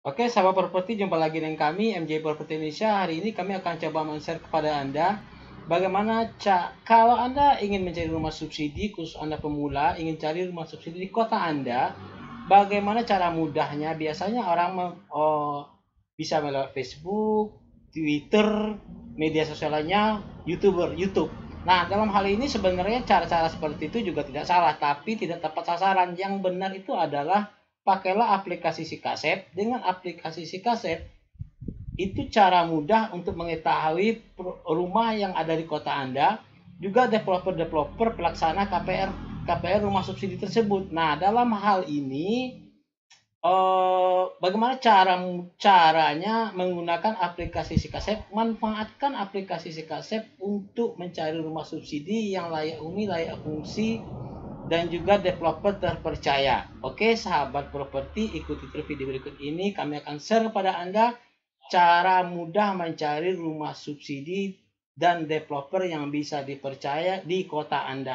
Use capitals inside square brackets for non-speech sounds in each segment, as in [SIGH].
Oke, sahabat properti, jumpa lagi dengan kami MJ Properti Indonesia. Hari ini kami akan coba men-share kepada Anda bagaimana kalau Anda ingin mencari rumah subsidi khusus Anda pemula, ingin cari rumah subsidi di kota Anda, bagaimana cara mudahnya? Biasanya orang oh, bisa melalui Facebook, Twitter, media sosial lainnya, YouTuber, YouTube. Nah, dalam hal ini sebenarnya cara-cara seperti itu juga tidak salah, tapi tidak tepat sasaran. Yang benar itu adalah pakailah aplikasi si kaset. Dengan aplikasi si kaset, itu cara mudah untuk mengetahui rumah yang ada di kota Anda, juga developer-developer pelaksana KPR KPR rumah subsidi tersebut. Nah, dalam hal ini eh, bagaimana cara caranya menggunakan aplikasi Sikasep? Manfaatkan aplikasi Sikasep untuk mencari rumah subsidi yang layak umi layak fungsi dan juga developer terpercaya. Oke, sahabat properti, ikuti terus video berikut ini. Kami akan share kepada Anda cara mudah mencari rumah subsidi dan developer yang bisa dipercaya di kota Anda.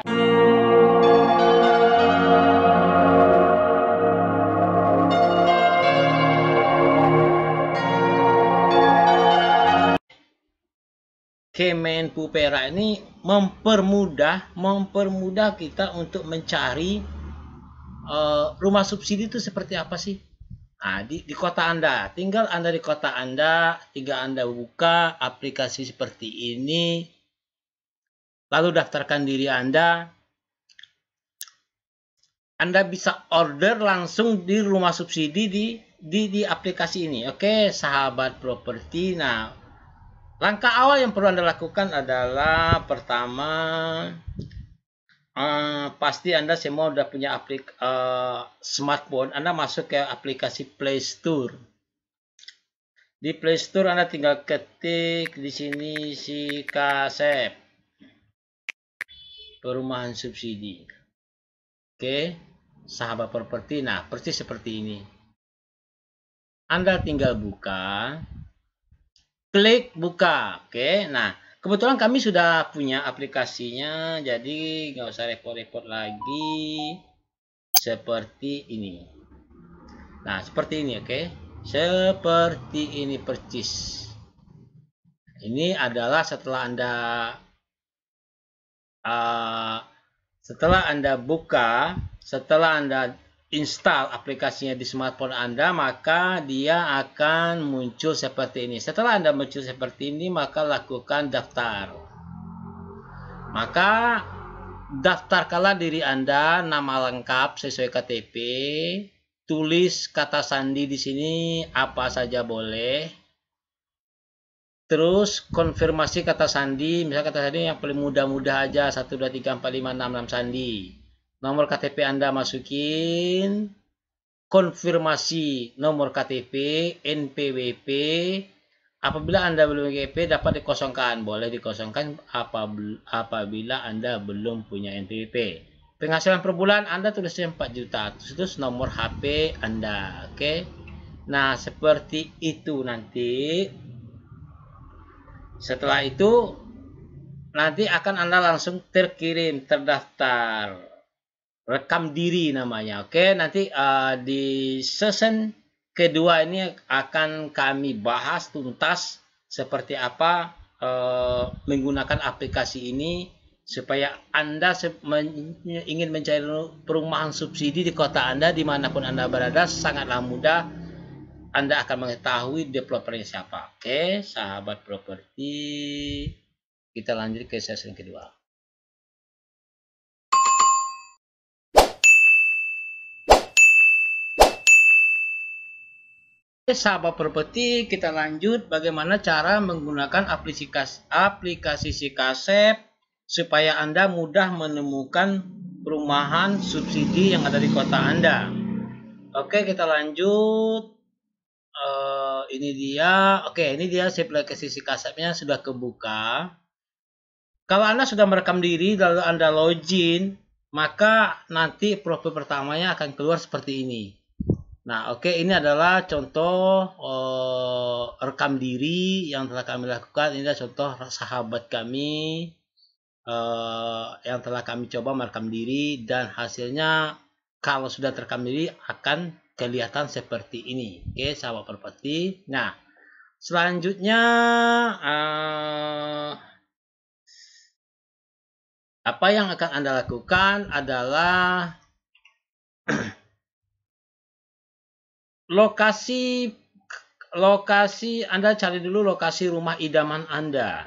Kemen Kemenpupera ini mempermudah mempermudah kita untuk mencari uh, rumah subsidi itu seperti apa sih? Nah, di, di kota Anda, tinggal Anda di kota Anda, tinggal Anda buka aplikasi seperti ini, lalu daftarkan diri Anda. Anda bisa order langsung di rumah subsidi di di, di aplikasi ini. Oke, sahabat properti. Nah, Langkah awal yang perlu Anda lakukan adalah pertama eh, pasti Anda semua sudah punya aplik eh, smartphone, Anda masuk ke aplikasi Play Store. Di Play Store Anda tinggal ketik di sini si kasep perumahan subsidi. Oke, sahabat properti. Nah, persis seperti ini. Anda tinggal buka klik buka. Oke, nah kebetulan kami sudah punya aplikasinya, jadi nggak usah repot-repot lagi seperti ini. Nah, seperti ini, oke. Seperti ini percis. Ini adalah setelah Anda uh, setelah Anda buka, setelah Anda install aplikasinya di smartphone Anda, maka dia akan muncul seperti ini. Setelah Anda muncul seperti ini, maka lakukan daftar. Maka daftarkanlah diri Anda, nama lengkap sesuai KTP, tulis kata sandi di sini apa saja boleh. Terus konfirmasi kata sandi, misalnya kata sandi yang paling mudah-mudah aja 1 2 3 4 5 6 6 sandi nomor KTP Anda masukin, konfirmasi nomor KTP, NPWP, apabila Anda belum NPWP dapat dikosongkan, boleh dikosongkan apabila Anda belum punya NPWP. Penghasilan per bulan Anda tulisnya 4 juta, terus nomor HP Anda, oke? Okay? Nah, seperti itu nanti. Setelah itu nanti akan Anda langsung terkirim, terdaftar rekam diri namanya. Oke, nanti uh, di season kedua ini akan kami bahas tuntas seperti apa uh, menggunakan aplikasi ini supaya Anda men ingin mencari perumahan subsidi di kota Anda dimanapun Anda berada sangatlah mudah Anda akan mengetahui developernya siapa. Oke, sahabat properti, kita lanjut ke sesi kedua. sahabat properti, kita lanjut bagaimana cara menggunakan aplikasi aplikasi Sikasep supaya Anda mudah menemukan perumahan subsidi yang ada di kota Anda. Oke, kita lanjut. Uh, ini dia. Oke, ini dia aplikasi Sikasepnya sudah kebuka. Kalau Anda sudah merekam diri lalu Anda login, maka nanti profil pertamanya akan keluar seperti ini. Nah, oke, okay, ini adalah contoh uh, rekam diri yang telah kami lakukan. Ini adalah contoh sahabat kami uh, yang telah kami coba merekam diri dan hasilnya kalau sudah terekam diri akan kelihatan seperti ini. Oke, okay, sahabat properti. Nah, selanjutnya uh, apa yang akan Anda lakukan adalah [CLEARS THROAT] lokasi lokasi Anda cari dulu lokasi rumah idaman Anda.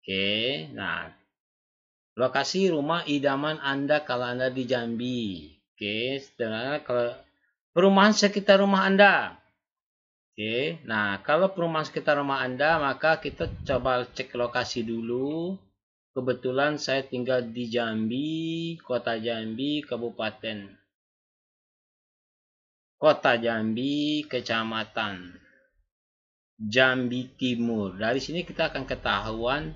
Oke, nah lokasi rumah idaman Anda kalau Anda di Jambi. Oke, sebenarnya kalau perumahan sekitar rumah Anda. Oke, nah kalau perumahan sekitar rumah Anda maka kita coba cek lokasi dulu. Kebetulan saya tinggal di Jambi, Kota Jambi, Kabupaten Kota Jambi, Kecamatan Jambi Timur. Dari sini kita akan ketahuan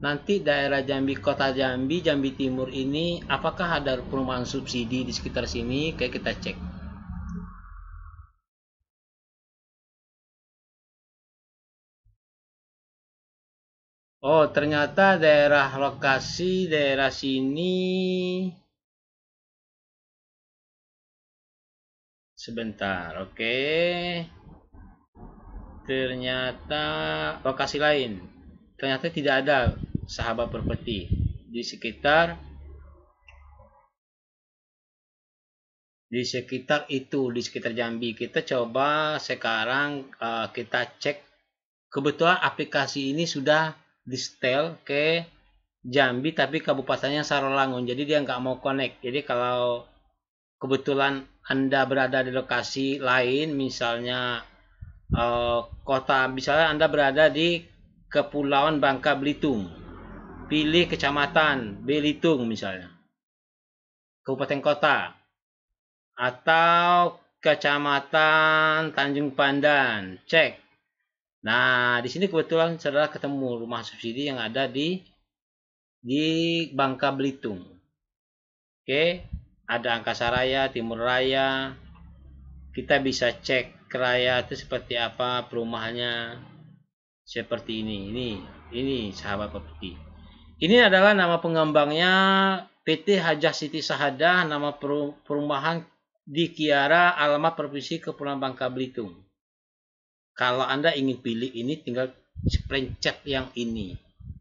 nanti daerah Jambi, Kota Jambi, Jambi Timur ini apakah ada perumahan subsidi di sekitar sini? Oke, kita cek. Oh, ternyata daerah lokasi daerah sini sebentar oke okay. ternyata lokasi lain ternyata tidak ada sahabat properti di sekitar di sekitar itu di sekitar Jambi kita coba sekarang uh, kita cek kebetulan aplikasi ini sudah di setel ke Jambi tapi kabupatennya Sarolangun jadi dia nggak mau connect jadi kalau kebetulan Anda berada di lokasi lain, misalnya uh, kota, misalnya Anda berada di Kepulauan Bangka Belitung, pilih kecamatan Belitung misalnya, kabupaten kota, atau kecamatan Tanjung Pandan, cek. Nah, di sini kebetulan saudara ketemu rumah subsidi yang ada di di Bangka Belitung. Oke, ada angkasa raya, timur raya. Kita bisa cek raya itu seperti apa perumahannya seperti ini. Ini ini sahabat properti. Ini adalah nama pengembangnya PT Hajah Siti Sahada, nama perumahan di Kiara, alamat Provinsi Kepulauan Bangka Belitung. Kalau Anda ingin pilih ini, tinggal pencet yang ini.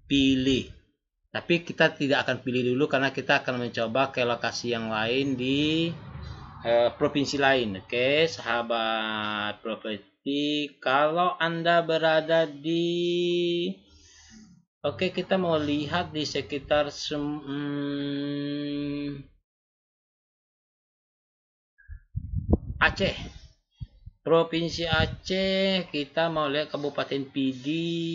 Pilih tapi kita tidak akan pilih dulu karena kita akan mencoba ke lokasi yang lain di eh, provinsi lain oke okay? sahabat properti kalau anda berada di oke okay, kita mau lihat di sekitar sem hmm, Aceh provinsi Aceh kita mau lihat kabupaten Pidi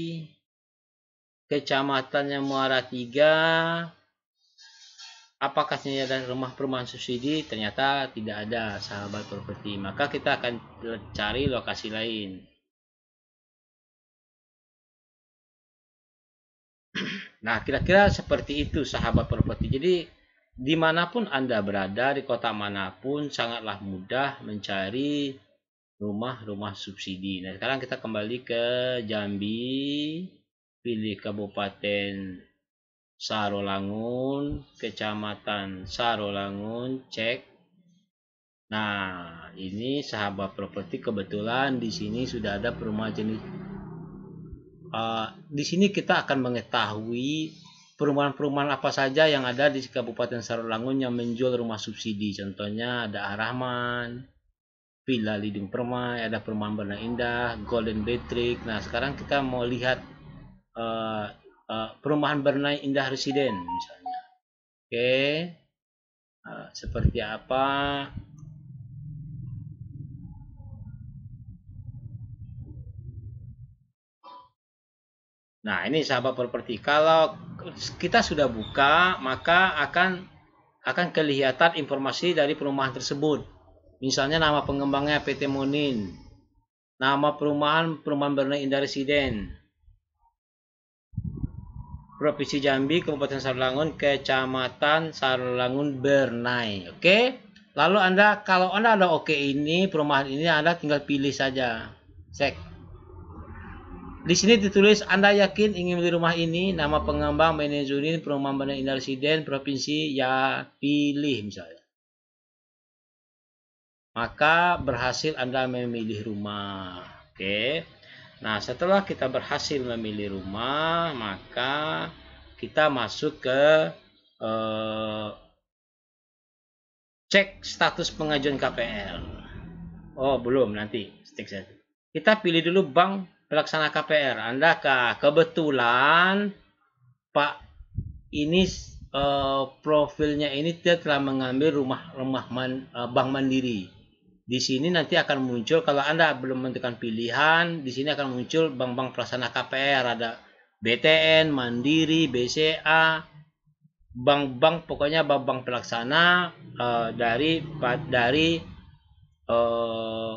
Kecamatannya Muara Tiga, Apakah sini ada rumah perumahan subsidi? Ternyata tidak ada, sahabat properti. Maka kita akan cari lokasi lain. [CLEARS THROAT] Nah, kira-kira seperti itu sahabat properti. Jadi, dimanapun Anda berada, di kota manapun, sangatlah mudah mencari rumah-rumah subsidi. Nah, sekarang kita kembali ke Jambi pilih Kabupaten Sarolangun, Kecamatan Sarolangun, cek. Nah, ini sahabat properti kebetulan di sini sudah ada perumahan jenis. Uh, di sini kita akan mengetahui perumahan-perumahan apa saja yang ada di Kabupaten Sarolangun yang menjual rumah subsidi. Contohnya ada Arahman, Villa Liding Permai, ada Perumahan Indah, Golden Betrik. Nah, sekarang kita mau lihat uh, uh, perumahan Bernai Indah Residen misalnya. Oke. Okay. Uh, eh, seperti apa? Nah, ini sahabat properti. Kalau kita sudah buka, maka akan akan kelihatan informasi dari perumahan tersebut. Misalnya nama pengembangnya PT Monin, nama perumahan perumahan Bernai Indah Residen, Provinsi Jambi, Kabupaten Sarulangun, Kecamatan Sarulangun Bernai. Oke. Lalu Anda kalau Anda ada oke ini, perumahan ini Anda tinggal pilih saja. Cek. Di sini ditulis Anda yakin ingin beli rumah ini, nama pengembang ini, perumahan Benar Indah Residen, provinsi ya pilih misalnya. Maka berhasil Anda memilih rumah. Oke. Okay. Nah, setelah kita berhasil memilih rumah, maka kita masuk ke eh, cek status pengajuan KPL. Oh, belum nanti. Kita pilih dulu bank pelaksana KPR. Anda ke kebetulan Pak ini eh, profilnya ini dia telah mengambil rumah rumah man, eh, bank mandiri di sini nanti akan muncul kalau Anda belum menentukan pilihan, di sini akan muncul bank-bank pelaksana KPR ada BTN, Mandiri, BCA, bank-bank pokoknya bank-bank pelaksana uh, dari dari uh, eh,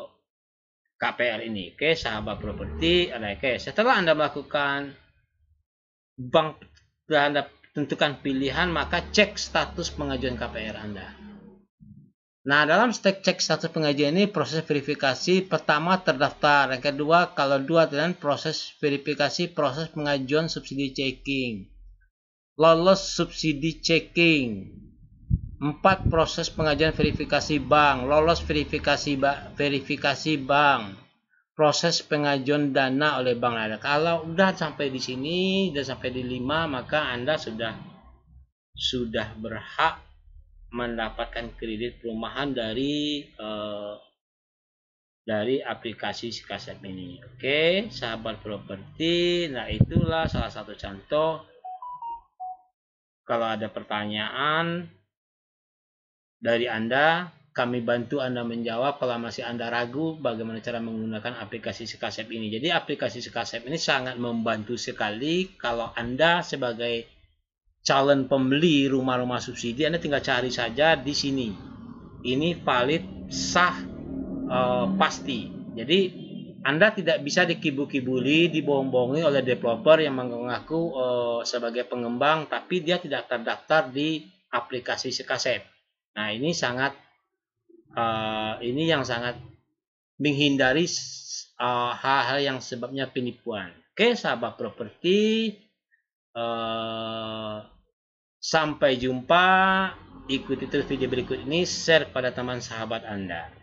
KPR ini. Oke, okay, sahabat properti, oke. Okay. Setelah Anda melakukan bank anda tentukan pilihan, maka cek status pengajuan KPR Anda. Nah, dalam stek check status pengajian ini proses verifikasi pertama terdaftar, yang kedua kalau dua dan proses verifikasi proses pengajuan subsidi checking. Lolos subsidi checking. empat proses pengajuan verifikasi bank, lolos verifikasi ba verifikasi bank. Proses pengajuan dana oleh bank ada. Nah, kalau sudah sampai di sini, sudah sampai di 5, maka Anda sudah sudah berhak mendapatkan kredit perumahan dari uh, dari aplikasi Sikaset ini. Oke, sahabat properti. Nah, itulah salah satu contoh kalau ada pertanyaan dari Anda, kami bantu Anda menjawab kalau masih Anda ragu bagaimana cara menggunakan aplikasi Sekasep ini. Jadi aplikasi Sekasep ini sangat membantu sekali kalau Anda sebagai calon pembeli rumah-rumah subsidi Anda tinggal cari saja di sini. Ini valid, sah, e, pasti. Jadi Anda tidak bisa dikibu kibuli dibohong-bohongi oleh developer yang mengaku e, sebagai pengembang tapi dia tidak terdaftar di aplikasi Sekasep. Nah, ini sangat e, ini yang sangat menghindari hal-hal yang sebabnya penipuan. Oke, sahabat properti uh, Sampai jumpa, ikuti terus video berikut ini, share pada teman sahabat Anda.